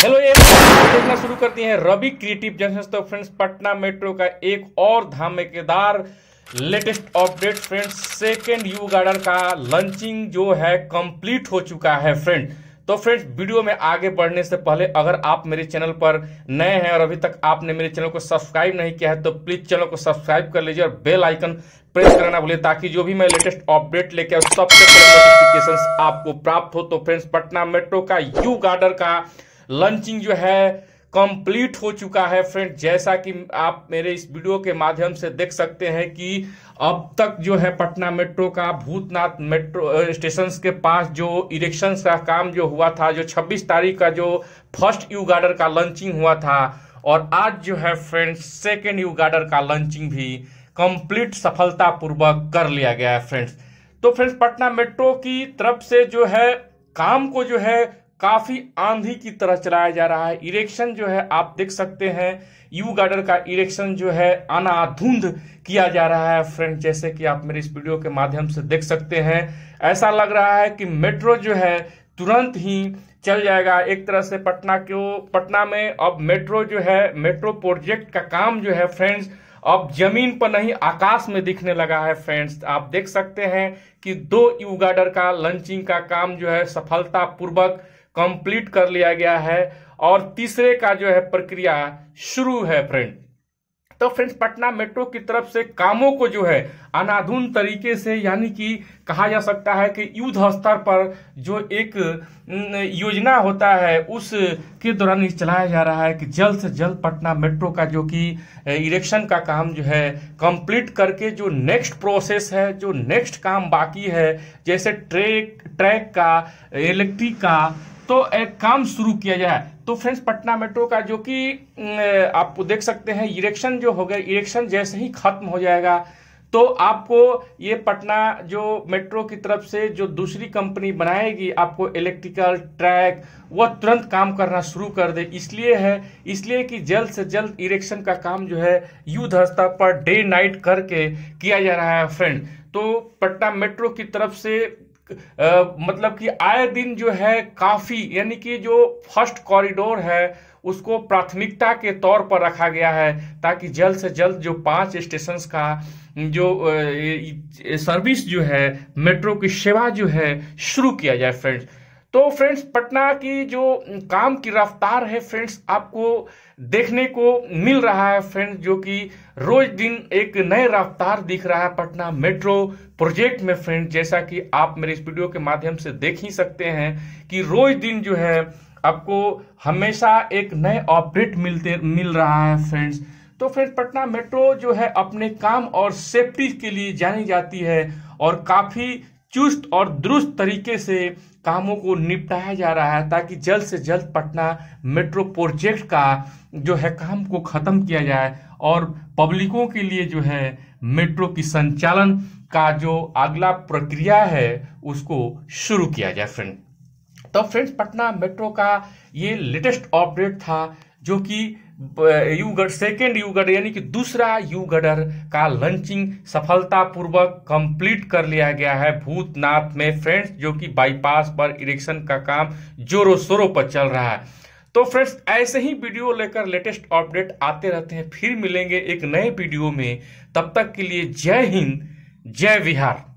hello ये देखना शुरू करती हैं रवि क्रिएटिव जंक्शन तो फ्रेंड्स पटना मेट्रो का एक और धमाकेदार latest update friends second U garden का लॉन्चिंग जो है कंप्लीट हो चुका है फ्रेंड तो फ्रेंड्स वीडियो में आगे बढ़ने से पहले अगर आप मेरे चैनल पर नए हैं और अभी तक आपने मेरे चैनल को सब्सक्राइब नहीं किया है तो प्लीज चैनल को सब्सक्राइब कर लीजिए और बेल आइकन प्रेस करना भूलिए ताकि जो भी मैं लेटेस्ट अपडेट लेके आऊँ सबसे पहले नोटिफिकेशन आपको प्राप्त हो तो फ्रेंड्स पटना मेट्रो का यू गार्डन का लंचिंग जो है कंप्लीट हो चुका है फ्रेंड जैसा कि आप मेरे इस वीडियो के माध्यम से देख सकते हैं कि अब तक जो है पटना मेट्रो का भूतनाथ मेट्रो स्टेशन के पास जो इरेक्शन का काम जो हुआ था जो 26 तारीख का जो फर्स्ट यू गार्डर का लंचिंग हुआ था और आज जो है फ्रेंड सेकेंड यू गार्डर का लंचिंग भी कंप्लीट सफलतापूर्वक कर लिया गया है फ्रेंड्स तो फ्रेंड्स पटना मेट्रो की तरफ से जो है काम को जो है काफी आंधी की तरह चलाया जा रहा है इरेक्शन जो है आप देख सकते हैं यू गार्डर का इरेक्शन जो है अनाधुंध किया जा रहा है फ्रेंड जैसे कि आप मेरे इस वीडियो के माध्यम से देख सकते हैं ऐसा लग रहा है कि मेट्रो जो है तुरंत ही चल जाएगा एक तरह से पटना के पटना में अब मेट्रो जो है मेट्रो प्रोजेक्ट का काम जो है फ्रेंड्स अब जमीन पर नहीं आकाश में दिखने लगा है फ्रेंड्स आप देख सकते हैं कि दो यू गार्डर का लंचिंग का काम जो है सफलता पूर्वक कंप्लीट कर लिया गया है और तीसरे का जो है प्रक्रिया शुरू है फ्रेंड तो फ्रेंड्स पटना मेट्रो की तरफ से कामों को जो है अनाधुन तरीके से यानी कि कहा जा सकता है कि युद्ध स्तर पर जो एक योजना होता है उस के दौरान चलाया जा रहा है कि जल्द से जल्द पटना मेट्रो का जो कि इरेक्शन का काम जो है कंप्लीट करके जो नेक्स्ट प्रोसेस है जो नेक्स्ट काम बाकी है जैसे ट्रैक ट्रैक का इलेक्ट्रिक का तो एक काम शुरू किया जाए तो फ्रेंड्स पटना मेट्रो का जो कि आप देख सकते हैं इरेक्शन जो हो गया इरेक्शन जैसे ही खत्म हो जाएगा तो आपको ये पटना जो मेट्रो की तरफ से जो दूसरी कंपनी बनाएगी आपको इलेक्ट्रिकल ट्रैक वह तुरंत काम करना शुरू कर दे इसलिए है इसलिए कि जल्द से जल्द इरेक्शन का काम जो है युद्ध स्तर पर डे नाइट करके किया जा रहा है फ्रेंड तो पटना मेट्रो की तरफ से आ, मतलब कि आए दिन जो है काफ़ी यानी कि जो फर्स्ट कॉरिडोर है उसको प्राथमिकता के तौर पर रखा गया है ताकि जल्द से जल्द जो पांच स्टेशंस का जो सर्विस जो है मेट्रो की सेवा जो है शुरू किया जाए फ्रेंड्स तो फ्रेंड्स पटना की जो काम की रफ्तार है फ्रेंड्स आपको देखने को मिल रहा है फ्रेंड्स जो कि रोज दिन एक नए रफ्तार दिख रहा है पटना मेट्रो प्रोजेक्ट में फ्रेंड्स जैसा कि आप मेरे इस वीडियो के माध्यम से देख ही सकते हैं कि रोज दिन जो है आपको हमेशा एक नए ऑपरेट मिलते मिल रहा है फ्रेंड्स तो फ्रेंड्स पटना मेट्रो जो है अपने काम और सेफ्टी के लिए जानी जाती है और काफ़ी चुस्त और दुरुस्त तरीके से कामों को निपटाया जा रहा है ताकि जल्द से जल्द पटना मेट्रो प्रोजेक्ट का जो है काम को ख़त्म किया जाए और पब्लिकों के लिए जो है मेट्रो की संचालन का जो अगला प्रक्रिया है उसको शुरू किया जाए फ्रेंड तो फ्रेंड्स पटना मेट्रो का ये लेटेस्ट अपडेट था जो कि युगढ़ सेकेंड युगढ़ यानी कि दूसरा युगढ़ का लंचिंग सफलतापूर्वक कंप्लीट कर लिया गया है भूतनाथ में फ्रेंड्स जो कि बाईपास पर इरेक्शन का काम जोरों शोरों पर चल रहा है तो फ्रेंड्स ऐसे ही वीडियो लेकर लेटेस्ट अपडेट आते रहते हैं फिर मिलेंगे एक नए वीडियो में तब तक के लिए जय हिंद जय विहार